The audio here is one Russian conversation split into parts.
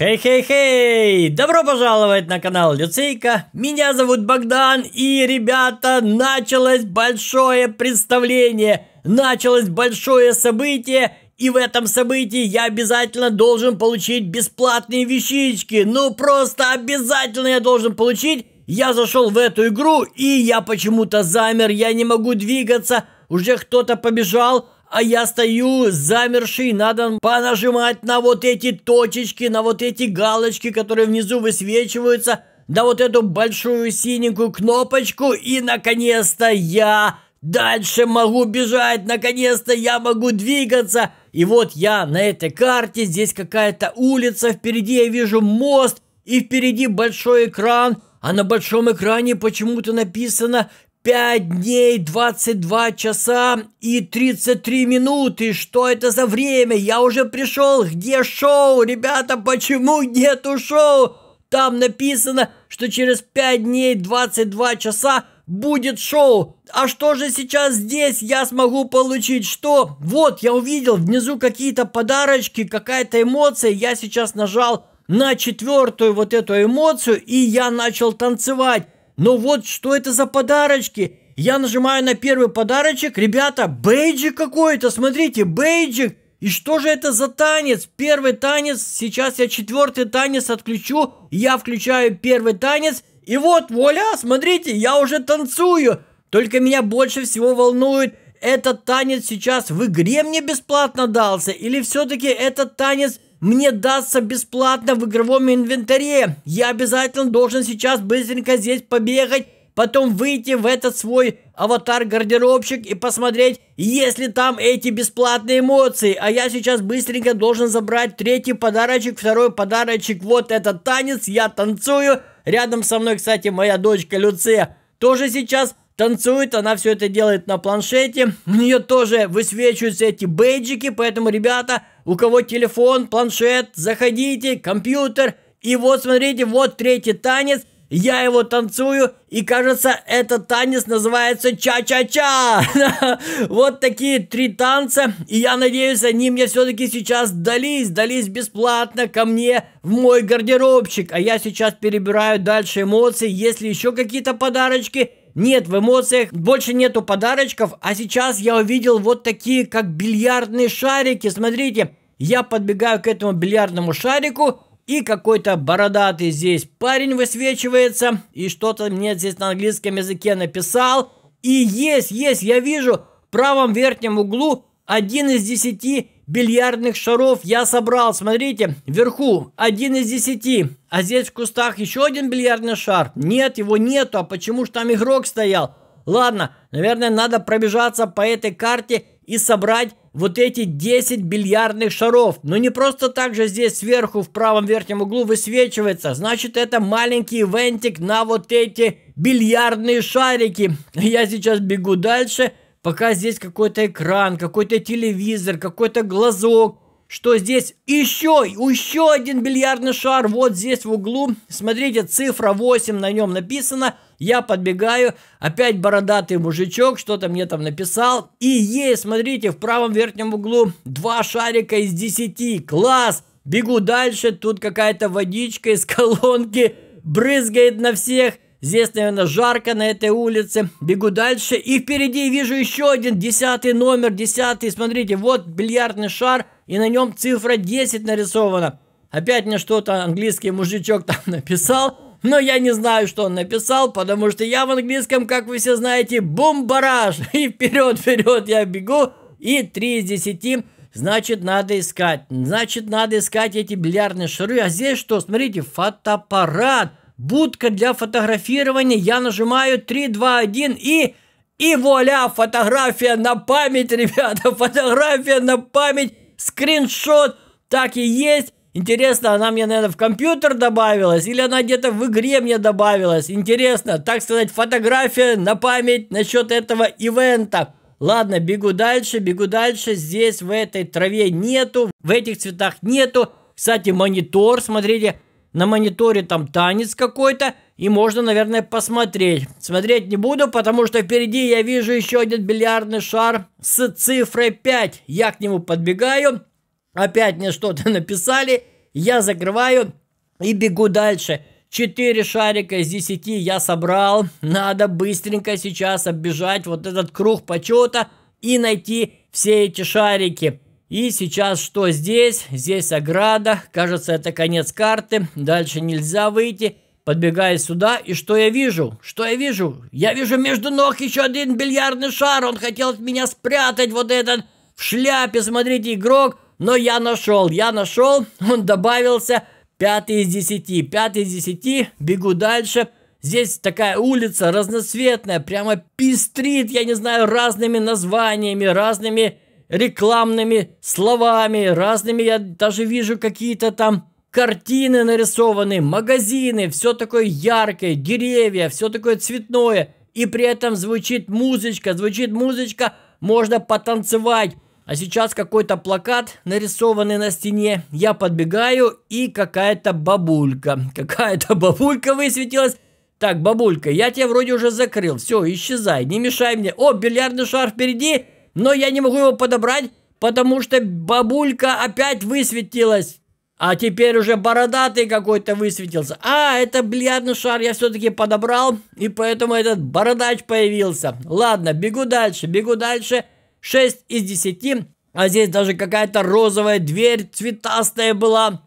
Хей-хей-хей! Добро пожаловать на канал Люцейка. Меня зовут Богдан. И, ребята, началось большое представление. Началось большое событие. И в этом событии я обязательно должен получить бесплатные вещички. Ну, просто обязательно я должен получить. Я зашел в эту игру, и я почему-то замер. Я не могу двигаться. Уже кто-то побежал. А я стою замерший, надо понажимать на вот эти точечки, на вот эти галочки, которые внизу высвечиваются, на вот эту большую синенькую кнопочку, и наконец-то я дальше могу бежать, наконец-то я могу двигаться. И вот я на этой карте, здесь какая-то улица, впереди я вижу мост, и впереди большой экран, а на большом экране почему-то написано 5 дней, 22 часа и 33 минуты. Что это за время? Я уже пришел. Где шоу? Ребята, почему нету шоу? Там написано, что через 5 дней, 22 часа будет шоу. А что же сейчас здесь я смогу получить? Что? Вот, я увидел внизу какие-то подарочки, какая-то эмоция. Я сейчас нажал на четвертую вот эту эмоцию, и я начал танцевать. Ну вот, что это за подарочки? Я нажимаю на первый подарочек. Ребята, бейджик какой-то, смотрите, бейджик. И что же это за танец? Первый танец, сейчас я четвертый танец отключу. Я включаю первый танец. И вот, вуаля, смотрите, я уже танцую. Только меня больше всего волнует, этот танец сейчас в игре мне бесплатно дался? Или все-таки этот танец мне дастся бесплатно в игровом инвентаре. Я обязательно должен сейчас быстренько здесь побегать, потом выйти в этот свой аватар-гардеробщик и посмотреть, есть ли там эти бесплатные эмоции. А я сейчас быстренько должен забрать третий подарочек, второй подарочек. Вот этот танец, я танцую. Рядом со мной, кстати, моя дочка Люция тоже сейчас танцует, она все это делает на планшете. У нее тоже высвечиваются эти бейджики, поэтому, ребята, у кого телефон, планшет, заходите, компьютер. И вот, смотрите, вот третий танец. Я его танцую, и кажется, этот танец называется ча-ча-ча. вот такие три танца, и я надеюсь, они мне все-таки сейчас дались, дались бесплатно ко мне в мой гардеробчик. А я сейчас перебираю дальше эмоции, если еще какие-то подарочки, нет, в эмоциях больше нету подарочков, а сейчас я увидел вот такие, как бильярдные шарики. Смотрите, я подбегаю к этому бильярдному шарику, и какой-то бородатый здесь парень высвечивается, и что-то мне здесь на английском языке написал. И есть, есть, я вижу в правом верхнем углу один из десяти бильярдных шаров я собрал. Смотрите, вверху один из десяти. А здесь в кустах еще один бильярдный шар. Нет, его нету. А почему ж там игрок стоял? Ладно, наверное, надо пробежаться по этой карте и собрать вот эти 10 бильярдных шаров. Но не просто так же здесь сверху в правом верхнем углу высвечивается. Значит, это маленький вентик на вот эти бильярдные шарики. Я сейчас бегу дальше пока здесь какой-то экран, какой-то телевизор, какой-то глазок, что здесь еще, еще один бильярдный шар вот здесь в углу. Смотрите, цифра 8 на нем написано. Я подбегаю, опять бородатый мужичок, что-то мне там написал. И есть, смотрите, в правом верхнем углу два шарика из 10. Класс! Бегу дальше, тут какая-то водичка из колонки брызгает на всех. Здесь, наверное, жарко на этой улице. Бегу дальше. И впереди вижу еще один, десятый номер, десятый. Смотрите, вот бильярдный шар. И на нем цифра 10 нарисована. Опять мне что-то английский мужичок там написал. Но я не знаю, что он написал, потому что я в английском, как вы все знаете, бомбараж. И вперед-вперед я бегу. И 3 из 10 Значит, надо искать. Значит, надо искать эти бильярдные шары. А здесь что? Смотрите, фотоаппарат будка для фотографирования, я нажимаю 3, 2, 1 и... И вуаля, фотография на память, ребята, фотография на память, скриншот, так и есть. Интересно, она мне, наверное, в компьютер добавилась или она где-то в игре мне добавилась. Интересно, так сказать, фотография на память насчет этого ивента. Ладно, бегу дальше, бегу дальше. Здесь в этой траве нету, в этих цветах нету. Кстати, монитор, смотрите, на мониторе там танец какой-то, и можно, наверное, посмотреть. Смотреть не буду, потому что впереди я вижу еще один бильярдный шар с цифрой 5. Я к нему подбегаю, опять мне что-то написали, я закрываю и бегу дальше. Четыре шарика из десяти я собрал. Надо быстренько сейчас оббежать вот этот круг почета и найти все эти шарики. И сейчас что здесь? Здесь ограда. Кажется, это конец карты. Дальше нельзя выйти. Подбегаю сюда, и что я вижу? Что я вижу? Я вижу между ног еще один бильярдный шар. Он хотел от меня спрятать вот этот в шляпе, смотрите, игрок. Но я нашел, я нашел. Он добавился. Пятый из десяти. Пятый из десяти. Бегу дальше. Здесь такая улица разноцветная, прямо пестрит, я не знаю, разными названиями, разными рекламными словами, разными, я даже вижу какие-то там картины нарисованы, магазины, все такое яркое, деревья, все такое цветное. И при этом звучит музычка, звучит музычка, можно потанцевать. А сейчас какой-то плакат, нарисованный на стене. Я подбегаю, и какая-то бабулька. Какая-то бабулька высветилась. Так, бабулька, я тебя вроде уже закрыл. Все, исчезай, не мешай мне. О, бильярдный шар впереди. Но я не могу его подобрать, потому что бабулька опять высветилась. А теперь уже бородатый какой-то высветился. А, это бильярдный шар я все-таки подобрал, и поэтому этот бородач появился. Ладно, бегу дальше, бегу дальше. 6 из 10. А здесь даже какая-то розовая дверь цветастая была.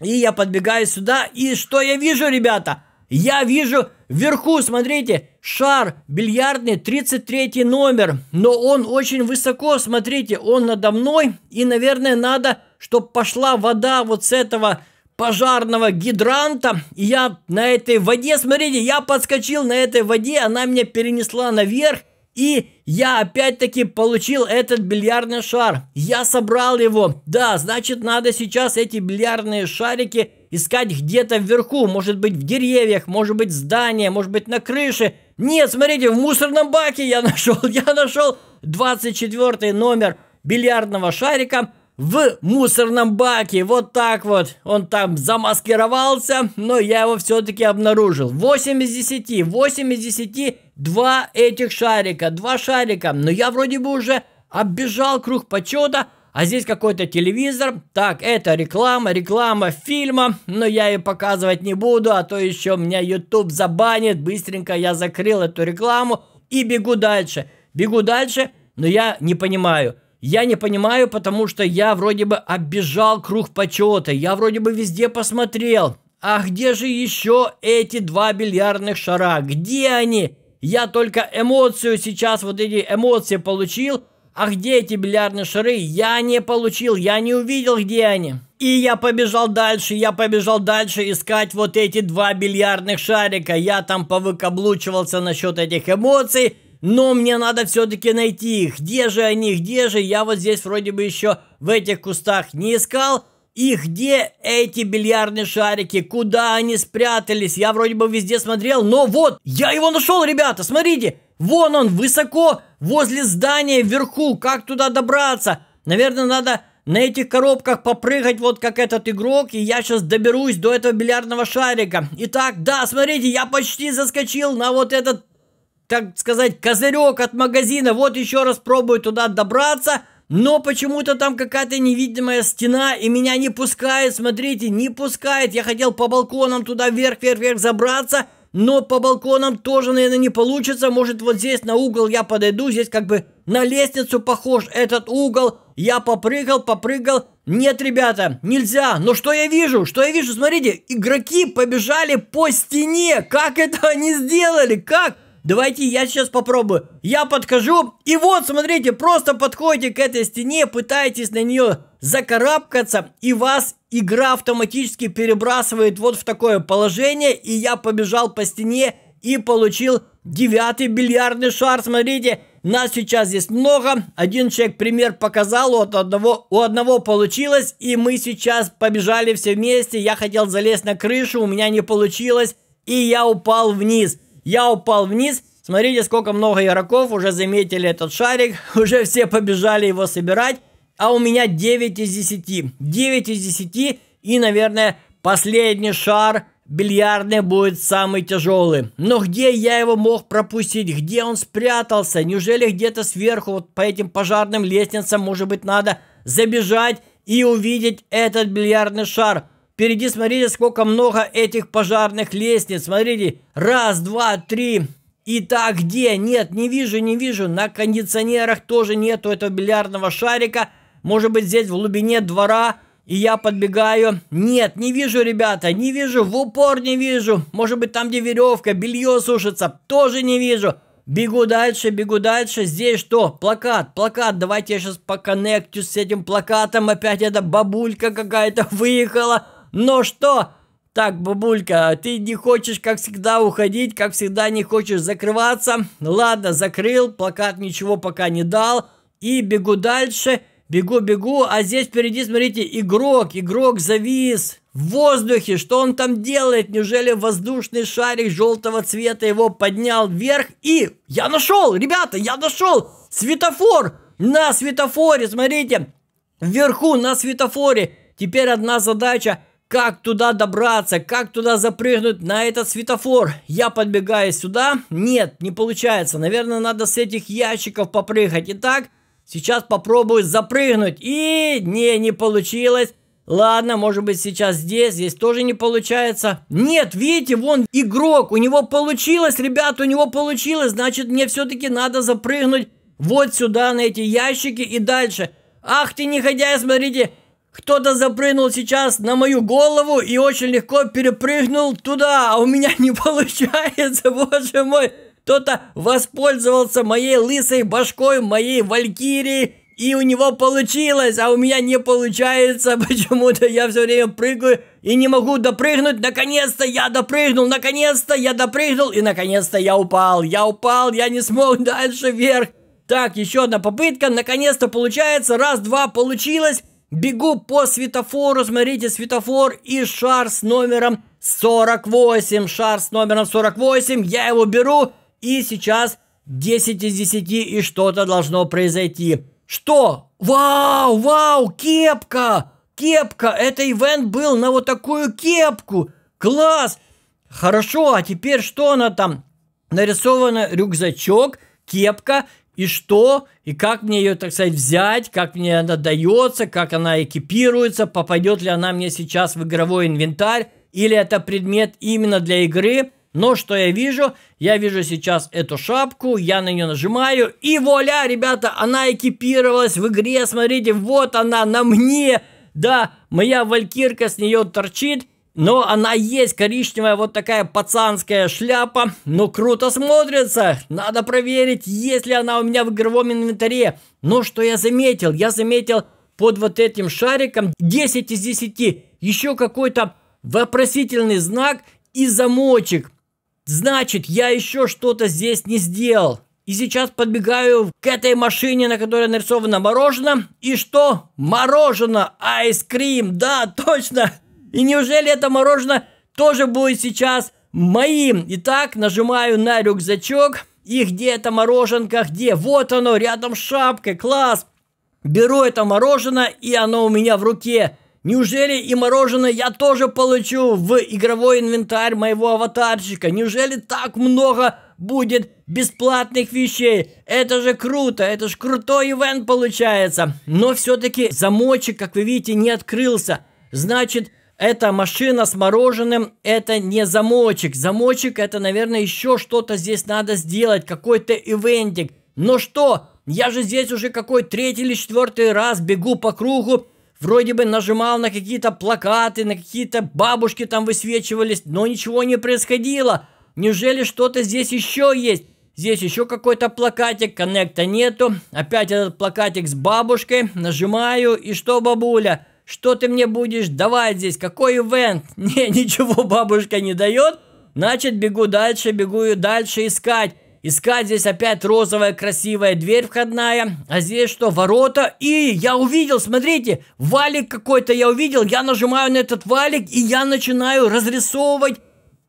И я подбегаю сюда, и что я вижу, ребята? Я вижу вверху, смотрите, Шар бильярдный, 33 номер, но он очень высоко, смотрите, он надо мной, и, наверное, надо, чтобы пошла вода вот с этого пожарного гидранта, и я на этой воде, смотрите, я подскочил на этой воде, она меня перенесла наверх, и я опять-таки получил этот бильярдный шар. Я собрал его. Да, значит, надо сейчас эти бильярдные шарики искать где-то вверху, может быть в деревьях, может быть здание, может быть на крыше. Нет, смотрите, в мусорном баке я нашел, я нашел 24 номер бильярдного шарика в мусорном баке. Вот так вот. Он там замаскировался, но я его все-таки обнаружил. 8 из 10, 8 из 10, два этих шарика, два шарика. Но я вроде бы уже оббежал круг почета, а здесь какой-то телевизор. Так, это реклама, реклама фильма. Но я ее показывать не буду, а то еще меня YouTube забанит. Быстренько я закрыл эту рекламу и бегу дальше. Бегу дальше, но я не понимаю. Я не понимаю, потому что я вроде бы оббежал круг почета. Я вроде бы везде посмотрел. А где же еще эти два бильярдных шара? Где они? Я только эмоцию сейчас, вот эти эмоции получил – «А где эти бильярдные шары? Я не получил, я не увидел, где они!» И я побежал дальше, я побежал дальше искать вот эти два бильярдных шарика. Я там повыкаблучивался насчет этих эмоций, но мне надо все-таки найти их. Где же они, где же? Я вот здесь вроде бы еще в этих кустах не искал. И где эти бильярдные шарики? Куда они спрятались? Я вроде бы везде смотрел, но вот, я его нашел, ребята, смотрите. Вон он, высоко, возле здания, вверху. Как туда добраться? Наверное, надо на этих коробках попрыгать, вот как этот игрок, и я сейчас доберусь до этого бильярдного шарика. Итак, да, смотрите, я почти заскочил на вот этот, так сказать, козырек от магазина. Вот еще раз пробую туда добраться. Но почему-то там какая-то невидимая стена, и меня не пускает, смотрите, не пускает. Я хотел по балконам туда вверх, вверх, вверх забраться, но по балконам тоже, наверное, не получится. Может, вот здесь на угол я подойду. Здесь как бы на лестницу похож этот угол. Я попрыгал, попрыгал. Нет, ребята, нельзя. Но что я вижу? Что я вижу? Смотрите, игроки побежали по стене. Как это они сделали? Как? Давайте я сейчас попробую. Я подхожу, и вот, смотрите, просто подходите к этой стене, пытаетесь на нее закарабкаться, и вас игра автоматически перебрасывает вот в такое положение, и я побежал по стене и получил девятый бильярдный шар, смотрите, нас сейчас здесь много, один человек пример показал, вот одного, у одного получилось, и мы сейчас побежали все вместе, я хотел залезть на крышу, у меня не получилось, и я упал вниз – я упал вниз. Смотрите, сколько много игроков уже заметили этот шарик. Уже все побежали его собирать. А у меня 9 из 10. 9 из 10. И, наверное, последний шар бильярдный будет самый тяжелый. Но где я его мог пропустить? Где он спрятался? Неужели где-то сверху, вот по этим пожарным лестницам, может быть, надо забежать и увидеть этот бильярдный шар? Впереди, смотрите, сколько много этих пожарных лестниц. Смотрите, раз, два, три. И так где? Нет, не вижу, не вижу. На кондиционерах тоже нету этого бильярдного шарика. Может быть, здесь в глубине двора. И я подбегаю. Нет, не вижу, ребята, не вижу, в упор не вижу. Может быть, там, где веревка, белье сушится, тоже не вижу. Бегу дальше, бегу дальше. Здесь что? Плакат, плакат. Давайте я сейчас поконнектю с этим плакатом. Опять эта бабулька какая-то выехала. Ну что? Так, бабулька, ты не хочешь, как всегда, уходить, как всегда, не хочешь закрываться. Ладно, закрыл, плакат ничего пока не дал. И бегу дальше. Бегу, бегу, а здесь впереди, смотрите, игрок, игрок завис в воздухе. Что он там делает? Неужели воздушный шарик желтого цвета его поднял вверх? И я нашел, ребята, я нашел светофор на светофоре, смотрите, вверху на светофоре. Теперь одна задача – как туда добраться? Как туда запрыгнуть на этот светофор? Я подбегаю сюда. Нет, не получается. Наверное, надо с этих ящиков попрыгать. Итак, сейчас попробую запрыгнуть. И не, не получилось. Ладно, может быть сейчас здесь, здесь тоже не получается. Нет, видите, вон игрок, у него получилось, ребят, у него получилось. Значит, мне все-таки надо запрыгнуть вот сюда, на эти ящики и дальше. Ах ты негодяй, смотрите, кто-то запрыгнул сейчас на мою голову и очень легко перепрыгнул туда, а у меня не получается, боже мой. Кто-то воспользовался моей лысой башкой, моей валькирии, и у него получилось, а у меня не получается. Почему-то я все время прыгаю и не могу допрыгнуть. Наконец-то я допрыгнул, наконец-то я допрыгнул, и наконец-то я упал. Я упал, я не смог дальше вверх. Так, еще одна попытка, наконец-то получается. Раз, два, получилось. Бегу по светофору, смотрите, светофор и шар с номером 48. Шар с номером 48, я его беру, и сейчас 10 из 10, и что-то должно произойти. Что? Вау, вау, кепка! Кепка! Это ивент был на вот такую кепку! Класс! Хорошо, а теперь что она там? Нарисовано рюкзачок, кепка, и что, и как мне ее, так сказать, взять, как мне она дается, как она экипируется, попадет ли она мне сейчас в игровой инвентарь, или это предмет именно для игры. Но что я вижу? Я вижу сейчас эту шапку, я на нее нажимаю, и вуаля, ребята, она экипировалась в игре, смотрите, вот она на мне, да, моя валькирка с нее торчит, но она есть, коричневая вот такая пацанская шляпа. но ну, круто смотрится. Надо проверить, есть ли она у меня в игровом инвентаре. Но что я заметил? Я заметил под вот этим шариком 10 из 10. Еще какой-то вопросительный знак и замочек. Значит, я еще что-то здесь не сделал. И сейчас подбегаю к этой машине, на которой нарисовано мороженое. И что? Мороженое! Айскрим! Да, точно! И неужели это мороженое тоже будет сейчас моим? Итак, нажимаю на рюкзачок. И где это мороженка? Где? Вот оно, рядом с шапкой. Класс! Беру это мороженое, и оно у меня в руке. Неужели и мороженое я тоже получу в игровой инвентарь моего аватарчика? Неужели так много будет бесплатных вещей? Это же круто, это же крутой ивент получается. Но все-таки замочек, как вы видите, не открылся. Значит, это машина с мороженым, это не замочек. Замочек это, наверное, еще что-то здесь надо сделать, какой-то ивентик. Но что? Я же здесь уже какой третий или четвертый раз бегу по кругу, вроде бы нажимал на какие-то плакаты, на какие-то бабушки там высвечивались, но ничего не происходило. Неужели что-то здесь еще есть? Здесь еще какой-то плакатик, коннекта нету. Опять этот плакатик с бабушкой. Нажимаю, и что, бабуля? Что ты мне будешь давать здесь? Какой ивент? Не, ничего бабушка не дает. Значит, бегу дальше, бегу и дальше искать. Искать здесь опять розовая красивая дверь входная. А здесь что? Ворота. И я увидел, смотрите, валик какой-то я увидел. Я нажимаю на этот валик и я начинаю разрисовывать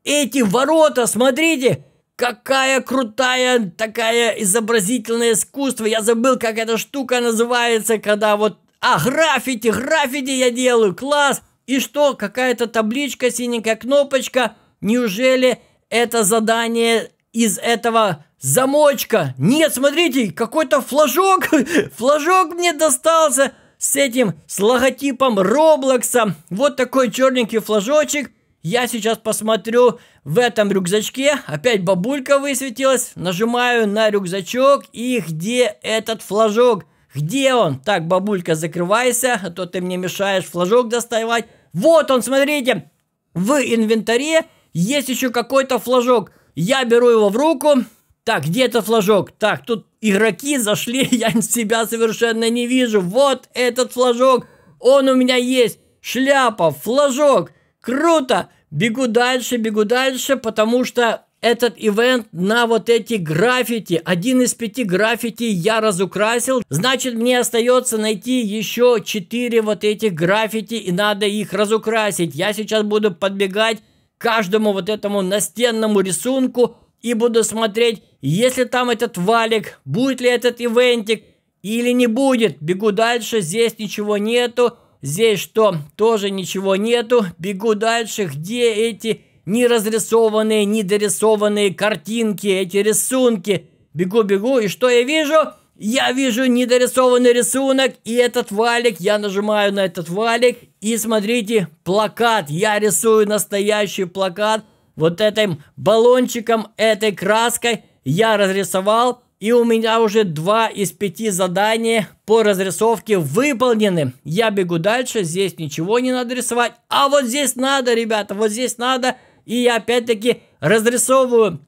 эти ворота. Смотрите, какая крутая такая изобразительное искусство. Я забыл, как эта штука называется, когда вот а, граффити, граффити я делаю, класс! И что, какая-то табличка, синенькая кнопочка? Неужели это задание из этого замочка? Нет, смотрите, какой-то флажок, флажок мне достался с этим, с логотипом Роблокса. Вот такой черненький флажочек. Я сейчас посмотрю в этом рюкзачке. Опять бабулька высветилась. Нажимаю на рюкзачок. И где этот флажок? Где он? Так, бабулька, закрывайся, а то ты мне мешаешь флажок доставать. Вот он, смотрите, в инвентаре есть еще какой-то флажок. Я беру его в руку. Так, где этот флажок? Так, тут игроки зашли, я себя совершенно не вижу. Вот этот флажок, он у меня есть. Шляпа, флажок, круто. Бегу дальше, бегу дальше, потому что этот ивент на вот эти граффити. Один из пяти граффити я разукрасил. Значит, мне остается найти еще четыре вот этих граффити и надо их разукрасить. Я сейчас буду подбегать к каждому вот этому настенному рисунку и буду смотреть, если там этот валик, будет ли этот ивентик или не будет. Бегу дальше, здесь ничего нету. Здесь что? Тоже ничего нету. Бегу дальше, где эти ни разрисованные, ни дорисованные картинки, эти рисунки. Бегу-бегу, и что я вижу? Я вижу недорисованный рисунок, и этот валик, я нажимаю на этот валик, и смотрите, плакат. Я рисую настоящий плакат вот этим баллончиком, этой краской. Я разрисовал, и у меня уже два из пяти задания по разрисовке выполнены. Я бегу дальше, здесь ничего не надо рисовать. А вот здесь надо, ребята, вот здесь надо и я опять-таки разрисовываю.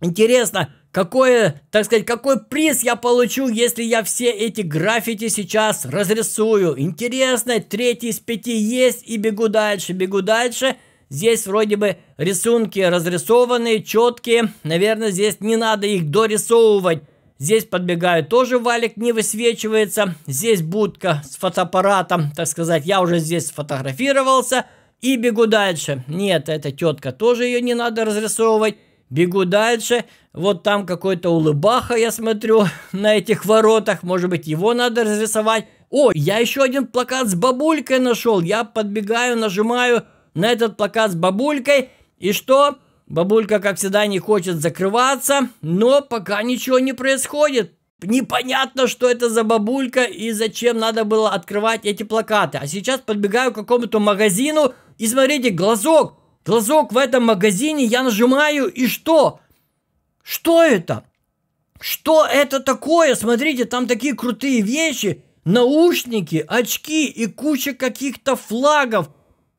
Интересно, какое, так сказать, какой приз я получу, если я все эти граффити сейчас разрисую. Интересно, третий из пяти есть и бегу дальше, бегу дальше. Здесь вроде бы рисунки разрисованные, четкие. Наверное, здесь не надо их дорисовывать. Здесь подбегаю, тоже валик не высвечивается. Здесь будка с фотоаппаратом, так сказать. Я уже здесь сфотографировался. И бегу дальше. Нет, эта тетка тоже ее не надо разрисовывать. Бегу дальше. Вот там какой-то улыбаха, я смотрю, на этих воротах. Может быть, его надо разрисовать. О, я еще один плакат с бабулькой нашел. Я подбегаю, нажимаю на этот плакат с бабулькой. И что? Бабулька, как всегда, не хочет закрываться, но пока ничего не происходит. Непонятно, что это за бабулька и зачем надо было открывать эти плакаты. А сейчас подбегаю к какому-то магазину и смотрите, глазок. Глазок в этом магазине я нажимаю и что? Что это? Что это такое? Смотрите, там такие крутые вещи. Наушники, очки и куча каких-то флагов.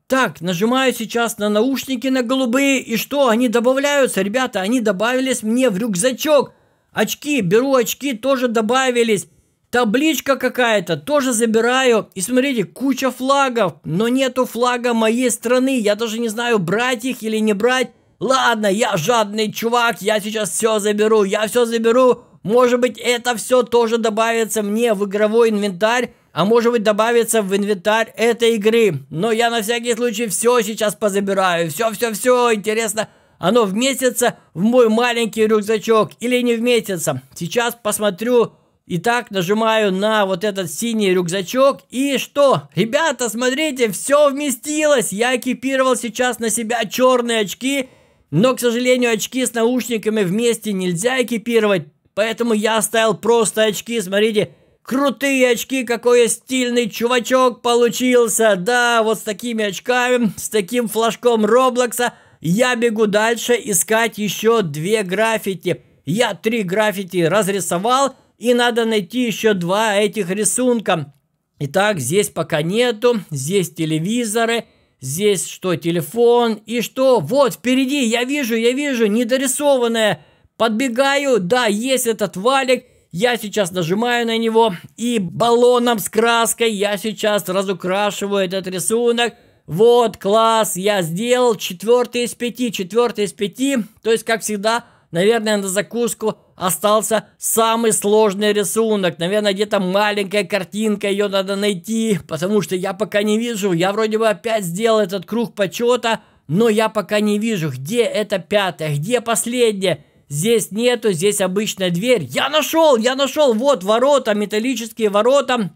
Так, нажимаю сейчас на наушники на голубые. И что? Они добавляются, ребята. Они добавились мне в рюкзачок. Очки, беру очки, тоже добавились. Табличка какая-то, тоже забираю. И смотрите, куча флагов, но нету флага моей страны. Я даже не знаю, брать их или не брать. Ладно, я жадный чувак, я сейчас все заберу, я все заберу. Может быть, это все тоже добавится мне в игровой инвентарь, а может быть, добавится в инвентарь этой игры. Но я на всякий случай все сейчас позабираю. Все-все-все, интересно, оно вместится в мой маленький рюкзачок или не вместится? Сейчас посмотрю. Итак, нажимаю на вот этот синий рюкзачок. И что? Ребята, смотрите, все вместилось. Я экипировал сейчас на себя черные очки. Но, к сожалению, очки с наушниками вместе нельзя экипировать. Поэтому я оставил просто очки. Смотрите, Крутые очки, какой я стильный чувачок получился. Да, вот с такими очками, с таким флажком Роблокса – я бегу дальше искать еще две граффити. Я три граффити разрисовал, и надо найти еще два этих рисунка. Итак, здесь пока нету, здесь телевизоры, здесь что, телефон, и что? Вот, впереди, я вижу, я вижу, недорисованное. Подбегаю, да, есть этот валик, я сейчас нажимаю на него, и баллоном с краской я сейчас разукрашиваю этот рисунок. Вот, класс, я сделал четвертый из пяти, четвертый из пяти. То есть, как всегда, наверное, на закуску остался самый сложный рисунок. Наверное, где-то маленькая картинка, ее надо найти, потому что я пока не вижу. Я вроде бы опять сделал этот круг почета, но я пока не вижу, где это пятое, где последнее. Здесь нету, здесь обычная дверь. Я нашел, я нашел, вот ворота, металлические ворота.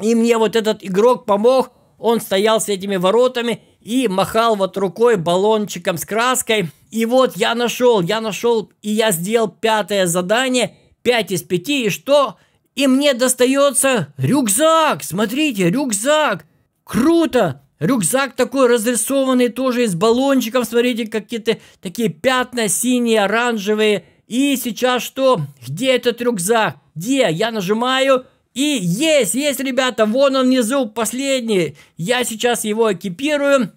И мне вот этот игрок помог он стоял с этими воротами и махал вот рукой баллончиком с краской. И вот я нашел, я нашел, и я сделал пятое задание, 5 из 5, и что? И мне достается рюкзак, смотрите, рюкзак. Круто! Рюкзак такой разрисованный тоже из баллончиков, смотрите, какие-то такие пятна синие, оранжевые. И сейчас что? Где этот рюкзак? Где? Я нажимаю, и есть, есть, ребята, вон он внизу, последний. Я сейчас его экипирую.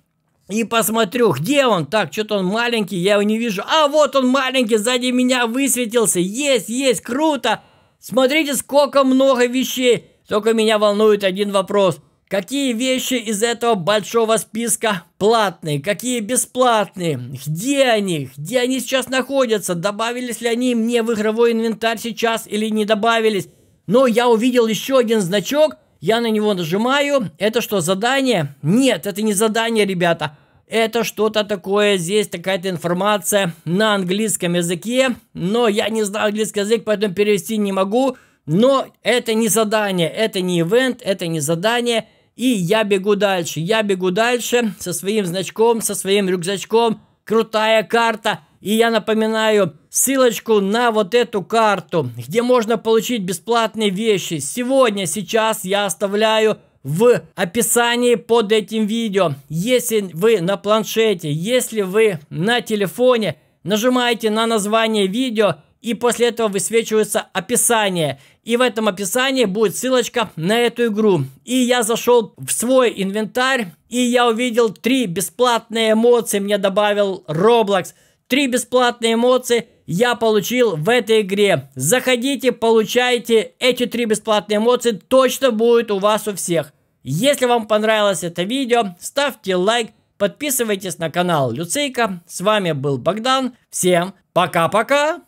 И посмотрю, где он? Так, что-то он маленький, я его не вижу. А вот он маленький, сзади меня высветился. Есть, есть, круто. Смотрите, сколько много вещей. Только меня волнует один вопрос. Какие вещи из этого большого списка платные, какие бесплатные, где они, где они сейчас находятся, добавились ли они мне в игровой инвентарь сейчас или не добавились. Но я увидел еще один значок, я на него нажимаю. Это что, задание? Нет, это не задание, ребята. Это что-то такое, здесь такая-то информация на английском языке, но я не знаю английский язык, поэтому перевести не могу. Но это не задание, это не ивент, это не задание. И я бегу дальше, я бегу дальше со своим значком, со своим рюкзачком. Крутая карта. И я напоминаю ссылочку на вот эту карту, где можно получить бесплатные вещи. Сегодня, сейчас я оставляю в описании под этим видео. Если вы на планшете, если вы на телефоне, нажимаете на название видео и после этого высвечивается описание. И в этом описании будет ссылочка на эту игру. И я зашел в свой инвентарь, и я увидел три бесплатные эмоции. Мне добавил Roblox. Три бесплатные эмоции я получил в этой игре. Заходите, получайте эти три бесплатные эмоции, точно будет у вас у всех. Если вам понравилось это видео, ставьте лайк, подписывайтесь на канал Люцейка. С вами был Богдан. Всем пока-пока!